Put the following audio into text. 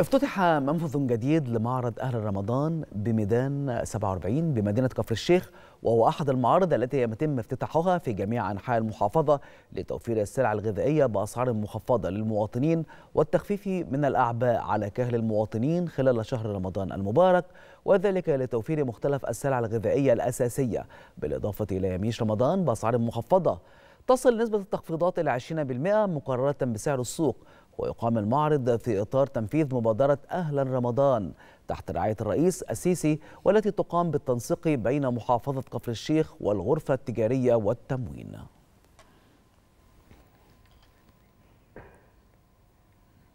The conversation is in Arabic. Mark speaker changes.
Speaker 1: افتتح منفذ جديد لمعرض أهل رمضان بميدان 47 بمدينة كفر الشيخ وهو أحد المعارض التي يتم افتتاحها في جميع أنحاء المحافظة لتوفير السلع الغذائية بأسعار مخفضة للمواطنين والتخفيف من الأعباء على كاهل المواطنين خلال شهر رمضان المبارك وذلك لتوفير مختلف السلع الغذائية الأساسية بالإضافة إلى يميش رمضان بأسعار مخفضة تصل نسبة التخفيضات إلى 20% مقارنة بسعر السوق ويقام المعرض في إطار تنفيذ مبادرة أهلا رمضان تحت رعاية الرئيس السيسي والتي تقام بالتنسيق بين محافظة كفر الشيخ والغرفة التجارية والتموين